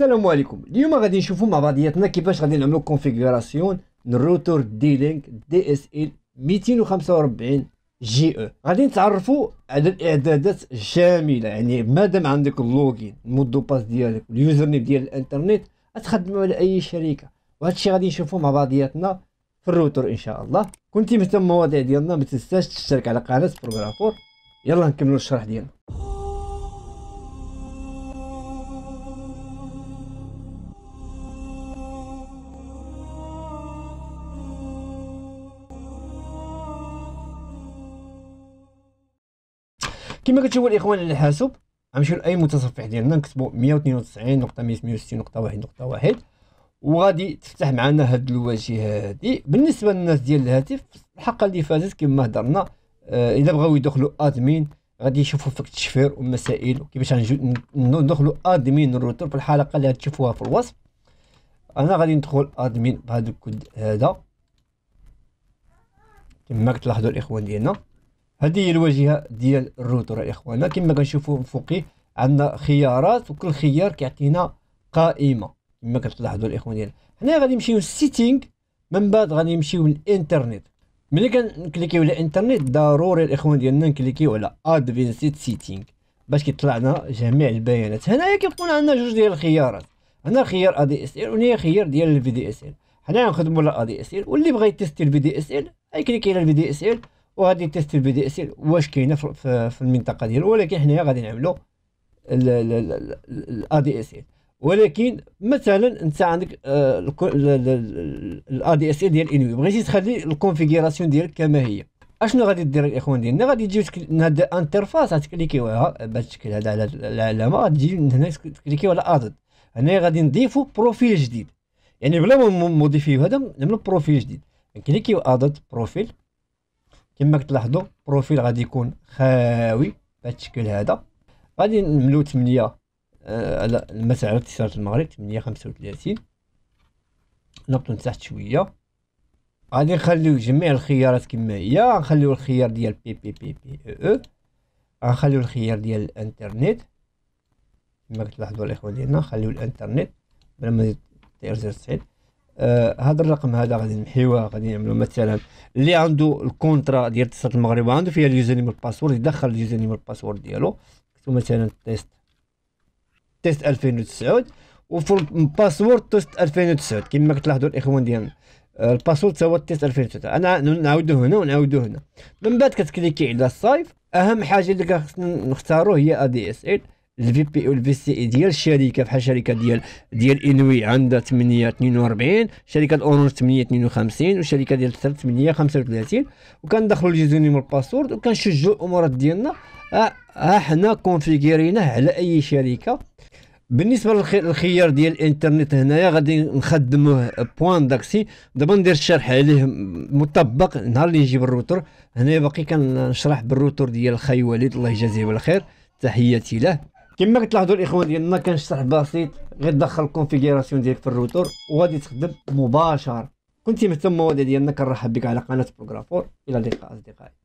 السلام عليكم اليوم غادي نشوفوا مع بعضياتنا كيفاش غادي نعملوا كونفيغوراسيون للروتور دي لينك دي اس ال 245 جي او غادي نتعرفوا على الاعدادات الشامله يعني مادام عندك اللوغين المودو باس ديالك اليوزر نيم ديال الانترنت تخدموا على اي شركه وهذا الشيء غادي نشوفوا مع بعضياتنا في الروتور ان شاء الله كنتي مهتم بالمواضيع ديالنا ما تنساش تشترك على قناه بروغرافور يلا نكملوا الشرح ديالنا كما كتشوفوا الاخوان على الحاسوب غنمشيو لاي متصفح ديالنا نكتبوا 192.160.1.1 وغادي تفتح معنا هاد الواجهه هادي بالنسبه للناس ديال الهاتف الحلقه اللي فاتت كما هضرنا آه بغاو يدخلوا ادمين غادي يشوفوا فيك التشفير والمسائل وكيفاش ندخلوا ادمين الروتور في الحلقه اللي غتشوفوها في الوصف انا غادي ندخل ادمين بهذا الكود هذا كما كتلاحظوا الاخوان ديالنا هذه هي الواجهه ديال الروتر يا اخوانا كما كنشوفوا من فوقي عندنا خيارات وكل خيار كيعطينا قائمه كما كتلاحظوا الاخوان ديالنا حنا غادي نمشيو للسيتينغ من بعد غادي نمشيو للانترنت ملي كنكليكيو على الانترنت ضروري الاخوان ديالنا نكليكيو على ادفانسيت سيتينغ باش كيطلع لنا جميع البيانات هنايا كيكون عندنا جوج ديال الخيارات هنا خيار ادي اس ال وهنا خيار ديال الفي دي اس ال حنا غنخدموا على ادي اس ال واللي بغى يتيستي الفي دي اس ال اي كليكي على الفي دي اس ال وغادي تيست البي دي اس واش كاينه في, في المنطقه ديالو ولكن حنايا غادي نعملو الا دي اس ولكن مثلا انت عندك الا دي اس ديال انوي بغيتي تخلي الكونفيغوراسيون ديالك كما هي اشنو غادي دير الاخوان ديالنا غادي تجيو هاد الانترفاس غتكليكيو باش تشكل هذا على العلامه غادي تجي من هنا تكليكيو على ادد هنايا غادي نضيفو بروفيل جديد يعني بلا ما موديفيو هذا نعملو بروفيل جديد كليكيو ادد بروفيل كما كتلاحظوا بروفيل غادي يكون خاوي بهذا الشكل هذا غادي نملو 8 آه، على المسعر على اتساع المغرب 8 35 نهبطو لتحت شويه غادي نخليو جميع الخيارات كما هي غنخليو الخيار ديال بي بي بي بي او او غنخليو الخيار ديال الانترنت كما كتلاحظوا الاخوان ديالنا نخليو الانترنت بلا ما دير زر التصعيد آه، هذا الرقم هذا غادي نحيوه غادي نعملو مثلا اللي عنده الكونترا ديال اتصالات المغرب وعنده فيها اليوزرنيم والباسورد يدخل اليوزرنيم والباسورد ديالو كتبو مثلا تيست تيست 2009 وفي الباسورد تيست 2009 كما كتلاحظوا الاخوان ديالنا الباسورد هو تيست 2009 انا نعاودو هنا ونعاودو هنا من بعد كتكليكي على الصيف اهم حاجه اللي خصنا نختارو هي ادي اس ال الفي بي او الفي سي اي ديال الشركه بحال الشركه ديال ديال انوي عندها 8 42 شركه اورنج 8 52 والشركه ديال ثر 8 35 وكندخلوا اليوزرنيم والباسورد وكنشجعوا الامورات ديالنا ها آه، آه، حنا كونفيغيرينه على اي شركه بالنسبه للخيار ديال الانترنت هنايا غادي نخدموه بوان داكسي دابا ندير الشرح عليه مطبق نهار اللي نجيب الروتر هنايا باقي كنشرح بالروتر ديال خي وليد الله يجازيه بالخير تحياتي له كما كتلاحظوا الاخوان ديالنا كنشرح بسيط غير دخل الكونفيغوراسيون ديالك في الروتور وغادي تخدم مباشر كنتي مهتم بالمواد ديالنا كنرحب بك على قناه بروغرافور الى اللقاء اصدقائي